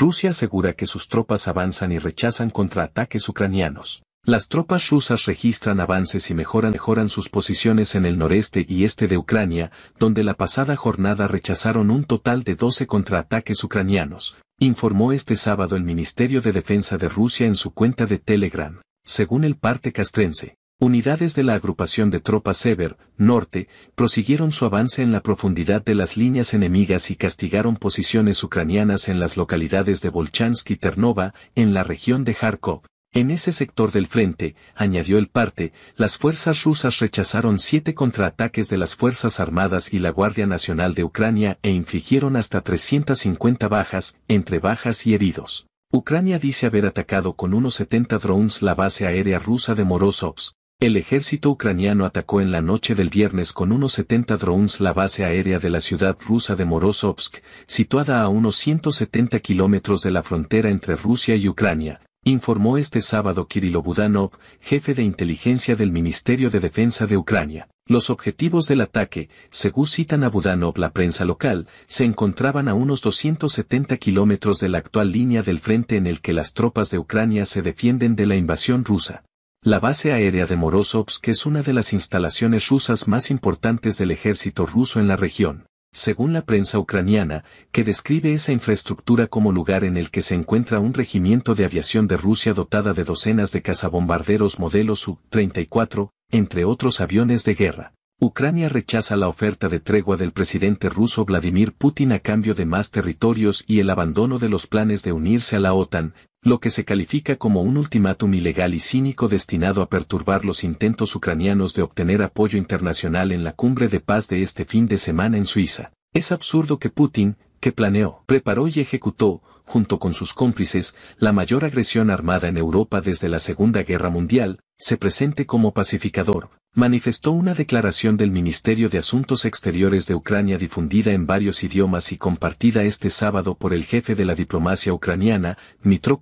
Rusia asegura que sus tropas avanzan y rechazan contraataques ucranianos. Las tropas rusas registran avances y mejoran, sus posiciones en el noreste y este de Ucrania, donde la pasada jornada rechazaron un total de 12 contraataques ucranianos, informó este sábado el Ministerio de Defensa de Rusia en su cuenta de Telegram, según el parte castrense. Unidades de la agrupación de tropas Sever, norte, prosiguieron su avance en la profundidad de las líneas enemigas y castigaron posiciones ucranianas en las localidades de Volchansk y Ternova, en la región de Kharkov. En ese sector del frente, añadió el parte, las fuerzas rusas rechazaron siete contraataques de las Fuerzas Armadas y la Guardia Nacional de Ucrania e infligieron hasta 350 bajas, entre bajas y heridos. Ucrania dice haber atacado con unos 70 drones la base aérea rusa de Morozovsk, el ejército ucraniano atacó en la noche del viernes con unos 70 drones la base aérea de la ciudad rusa de Morozovsk, situada a unos 170 kilómetros de la frontera entre Rusia y Ucrania, informó este sábado Kirilo Budanov, jefe de inteligencia del Ministerio de Defensa de Ucrania. Los objetivos del ataque, según citan a Budanov la prensa local, se encontraban a unos 270 kilómetros de la actual línea del frente en el que las tropas de Ucrania se defienden de la invasión rusa. La base aérea de Morozovsk es una de las instalaciones rusas más importantes del ejército ruso en la región, según la prensa ucraniana, que describe esa infraestructura como lugar en el que se encuentra un regimiento de aviación de Rusia dotada de docenas de cazabombarderos modelo Su-34, entre otros aviones de guerra. Ucrania rechaza la oferta de tregua del presidente ruso Vladimir Putin a cambio de más territorios y el abandono de los planes de unirse a la OTAN, lo que se califica como un ultimátum ilegal y cínico destinado a perturbar los intentos ucranianos de obtener apoyo internacional en la cumbre de paz de este fin de semana en Suiza. Es absurdo que Putin, que planeó, preparó y ejecutó, junto con sus cómplices, la mayor agresión armada en Europa desde la Segunda Guerra Mundial, se presente como pacificador, manifestó una declaración del Ministerio de Asuntos Exteriores de Ucrania difundida en varios idiomas y compartida este sábado por el jefe de la diplomacia ucraniana, Mitro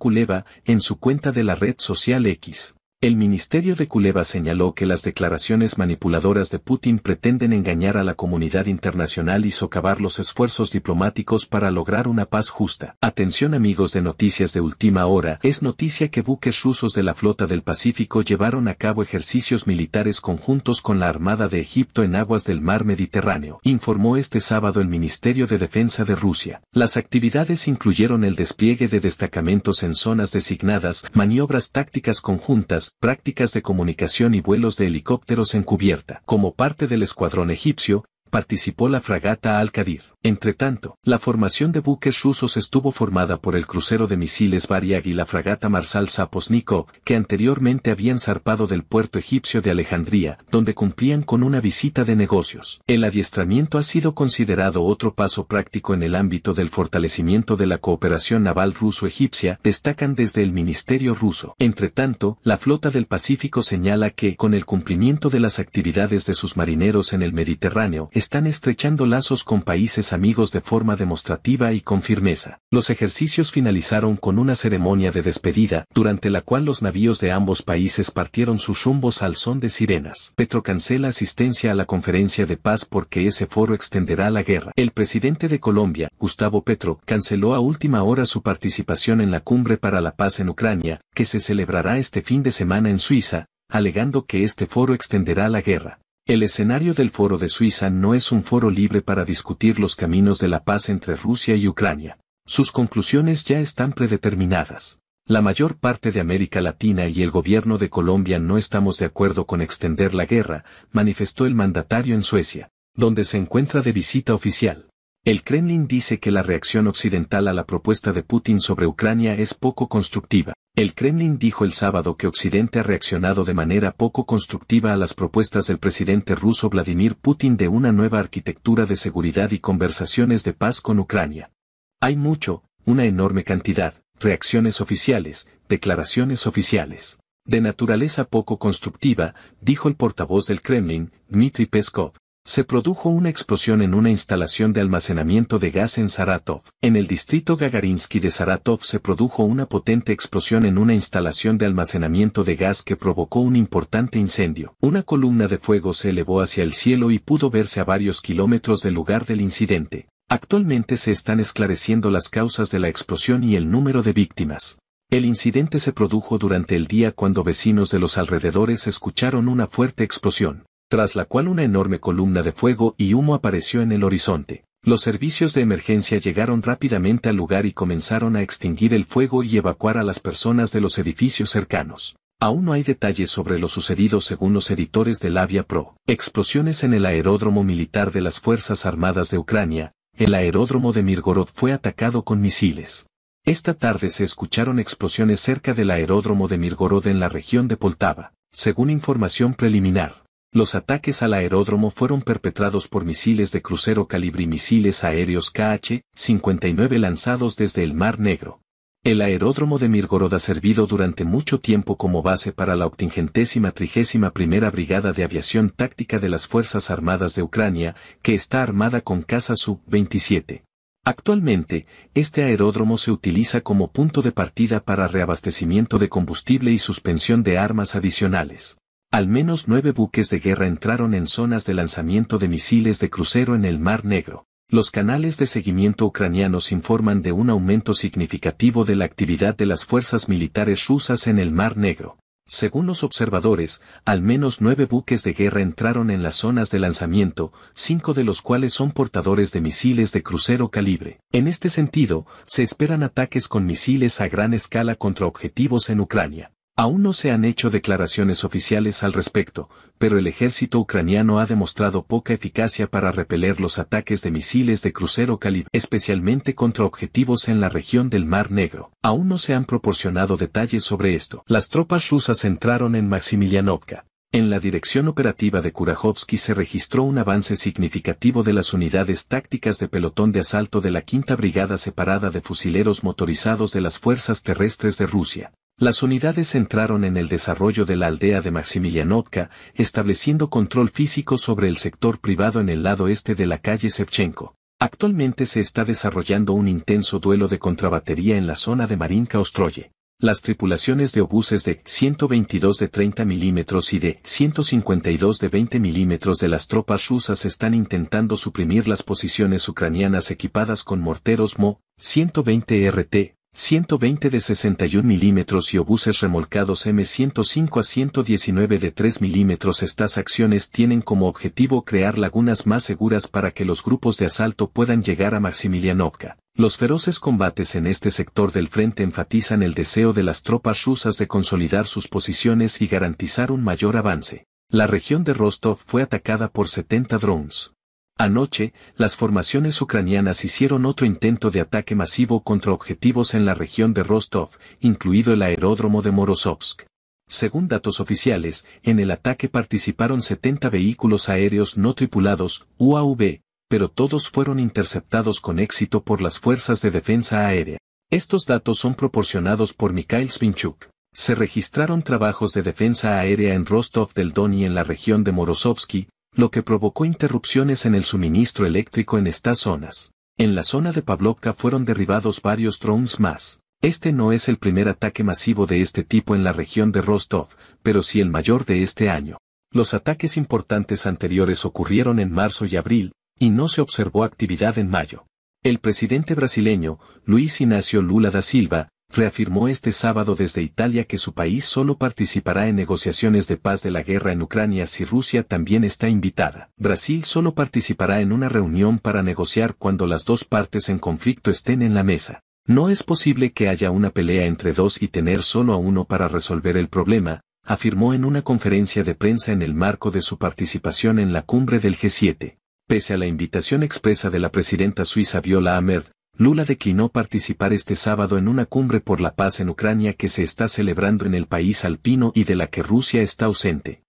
en su cuenta de la red social X. El Ministerio de Kuleva señaló que las declaraciones manipuladoras de Putin pretenden engañar a la comunidad internacional y socavar los esfuerzos diplomáticos para lograr una paz justa. Atención amigos de Noticias de Última Hora, es noticia que buques rusos de la flota del Pacífico llevaron a cabo ejercicios militares conjuntos con la Armada de Egipto en aguas del mar Mediterráneo, informó este sábado el Ministerio de Defensa de Rusia. Las actividades incluyeron el despliegue de destacamentos en zonas designadas, maniobras tácticas conjuntas, prácticas de comunicación y vuelos de helicópteros en cubierta. Como parte del escuadrón egipcio, participó la fragata Al-Qadir. Entretanto, la formación de buques rusos estuvo formada por el crucero de misiles Variag y la fragata Marsal Saposnikov, que anteriormente habían zarpado del puerto egipcio de Alejandría, donde cumplían con una visita de negocios. El adiestramiento ha sido considerado otro paso práctico en el ámbito del fortalecimiento de la cooperación naval ruso-egipcia, destacan desde el Ministerio ruso. Entretanto, la flota del Pacífico señala que, con el cumplimiento de las actividades de sus marineros en el Mediterráneo, están estrechando lazos con países amigos de forma demostrativa y con firmeza. Los ejercicios finalizaron con una ceremonia de despedida, durante la cual los navíos de ambos países partieron sus rumbos al son de sirenas. Petro cancela asistencia a la conferencia de paz porque ese foro extenderá la guerra. El presidente de Colombia, Gustavo Petro, canceló a última hora su participación en la cumbre para la paz en Ucrania, que se celebrará este fin de semana en Suiza, alegando que este foro extenderá la guerra. El escenario del Foro de Suiza no es un foro libre para discutir los caminos de la paz entre Rusia y Ucrania. Sus conclusiones ya están predeterminadas. La mayor parte de América Latina y el gobierno de Colombia no estamos de acuerdo con extender la guerra, manifestó el mandatario en Suecia, donde se encuentra de visita oficial. El Kremlin dice que la reacción occidental a la propuesta de Putin sobre Ucrania es poco constructiva. El Kremlin dijo el sábado que Occidente ha reaccionado de manera poco constructiva a las propuestas del presidente ruso Vladimir Putin de una nueva arquitectura de seguridad y conversaciones de paz con Ucrania. Hay mucho, una enorme cantidad, reacciones oficiales, declaraciones oficiales. De naturaleza poco constructiva, dijo el portavoz del Kremlin, Dmitry Peskov, se produjo una explosión en una instalación de almacenamiento de gas en Saratov. En el distrito Gagarinsky de Saratov se produjo una potente explosión en una instalación de almacenamiento de gas que provocó un importante incendio. Una columna de fuego se elevó hacia el cielo y pudo verse a varios kilómetros del lugar del incidente. Actualmente se están esclareciendo las causas de la explosión y el número de víctimas. El incidente se produjo durante el día cuando vecinos de los alrededores escucharon una fuerte explosión tras la cual una enorme columna de fuego y humo apareció en el horizonte. Los servicios de emergencia llegaron rápidamente al lugar y comenzaron a extinguir el fuego y evacuar a las personas de los edificios cercanos. Aún no hay detalles sobre lo sucedido según los editores de Lavia Pro. Explosiones en el aeródromo militar de las Fuerzas Armadas de Ucrania, el aeródromo de Mirgorod fue atacado con misiles. Esta tarde se escucharon explosiones cerca del aeródromo de Mirgorod en la región de Poltava, según información preliminar. Los ataques al aeródromo fueron perpetrados por misiles de crucero calibre y misiles aéreos KH-59 lanzados desde el Mar Negro. El aeródromo de Mirgorod ha servido durante mucho tiempo como base para la trigésima primera Brigada de Aviación Táctica de las Fuerzas Armadas de Ucrania, que está armada con Casa Sub-27. Actualmente, este aeródromo se utiliza como punto de partida para reabastecimiento de combustible y suspensión de armas adicionales. Al menos nueve buques de guerra entraron en zonas de lanzamiento de misiles de crucero en el Mar Negro. Los canales de seguimiento ucranianos informan de un aumento significativo de la actividad de las fuerzas militares rusas en el Mar Negro. Según los observadores, al menos nueve buques de guerra entraron en las zonas de lanzamiento, cinco de los cuales son portadores de misiles de crucero calibre. En este sentido, se esperan ataques con misiles a gran escala contra objetivos en Ucrania. Aún no se han hecho declaraciones oficiales al respecto, pero el ejército ucraniano ha demostrado poca eficacia para repeler los ataques de misiles de crucero calibre, especialmente contra objetivos en la región del Mar Negro. Aún no se han proporcionado detalles sobre esto. Las tropas rusas entraron en Maximilianovka. En la dirección operativa de Kurajovsky se registró un avance significativo de las unidades tácticas de pelotón de asalto de la Quinta Brigada Separada de Fusileros Motorizados de las Fuerzas Terrestres de Rusia, las unidades entraron en el desarrollo de la aldea de Maximilianovka, estableciendo control físico sobre el sector privado en el lado este de la calle Sevchenko. Actualmente se está desarrollando un intenso duelo de contrabatería en la zona de Marinka Ostroye. Las tripulaciones de obuses de 122 de 30 milímetros y de 152 de 20 milímetros de las tropas rusas están intentando suprimir las posiciones ucranianas equipadas con morteros Mo-120RT, 120 de 61 milímetros y obuses remolcados M105 a 119 de 3 milímetros. Estas acciones tienen como objetivo crear lagunas más seguras para que los grupos de asalto puedan llegar a Maximilianovka. Los feroces combates en este sector del frente enfatizan el deseo de las tropas rusas de consolidar sus posiciones y garantizar un mayor avance. La región de Rostov fue atacada por 70 drones. Anoche, las formaciones ucranianas hicieron otro intento de ataque masivo contra objetivos en la región de Rostov, incluido el aeródromo de Morozovsk. Según datos oficiales, en el ataque participaron 70 vehículos aéreos no tripulados, UAV, pero todos fueron interceptados con éxito por las fuerzas de defensa aérea. Estos datos son proporcionados por Mikhail Svinchuk. Se registraron trabajos de defensa aérea en Rostov del Don y en la región de Morozovsky, lo que provocó interrupciones en el suministro eléctrico en estas zonas. En la zona de Pavlovka fueron derribados varios drones más. Este no es el primer ataque masivo de este tipo en la región de Rostov, pero sí el mayor de este año. Los ataques importantes anteriores ocurrieron en marzo y abril, y no se observó actividad en mayo. El presidente brasileño, Luis Ignacio Lula da Silva, reafirmó este sábado desde Italia que su país solo participará en negociaciones de paz de la guerra en Ucrania si Rusia también está invitada. Brasil solo participará en una reunión para negociar cuando las dos partes en conflicto estén en la mesa. No es posible que haya una pelea entre dos y tener solo a uno para resolver el problema, afirmó en una conferencia de prensa en el marco de su participación en la cumbre del G7. Pese a la invitación expresa de la presidenta suiza Viola Amerd, Lula declinó participar este sábado en una cumbre por la paz en Ucrania que se está celebrando en el país alpino y de la que Rusia está ausente.